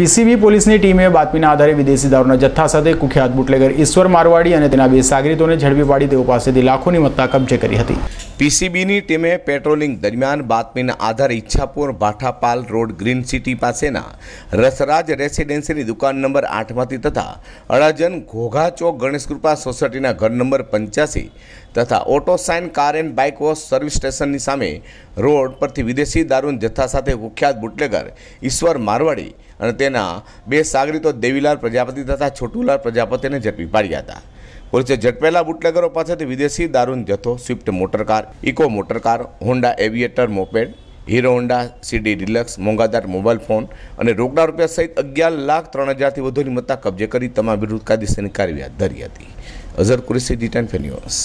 PCB પોલીસની ટીમે બાતમીના આધારે વિદેશી દારૂના જથ્થા સાથે કુખ્યાત બુટલેગર ઈશ્વર મારવાડી અને તેના બે સાગરીતોને ઝડપી પાડી તેઓ પાસેથી લાખોની મત્તા કબજે કરી હતી પીસીબીની ટીમે પેટ્રોલિંગ દરમિયાન બાતમીના આધારે ઈચ્છાપુર ભાઠાપાલ રોડ ગ્રીન સિટી પાસેના રસરાજ રેસિડેન્સીની દુકાન નંબર આઠમાંથી તથા અડાજન ઘોઘા ચોક ગણેશકૃપા સોસાયટીના ઘર નંબર પંચ્યાસી તથા auto sign car and bike wash service સ્ટેશનની સામે રોડ પરથી વિદેશી દારૂન જથ્થા સાથે કુખ્યાત બુટલેગર ઈશ્વર મારવાડી અને તેના બે સાગરીતો દેવીલાલ પ્રજાપતિ તથા છોટુલાલ પ્રજાપતિને ઝડપી પાડ્યા હતા પોલીસે ઝડપેલા બુટલેગરો પાસેથી વિદેશી દારૂનો જથ્થો Swift motorcar eco motorcar Honda Aviator moped Hero Honda CD Deluxe મોંઘાદાર મોબાઈલ ફોન અને રોકડા રૂપિયા સહિત અગિયાર લાખ ત્રણ હજારથી વધુની મત્તા કબજે કરી તમામ વિરુદ્ધ કાયદેસરની કાર્યવાહી હાથ ધરી હતી અઝર કુરેશી ડિટેન ફેન્યુઅસ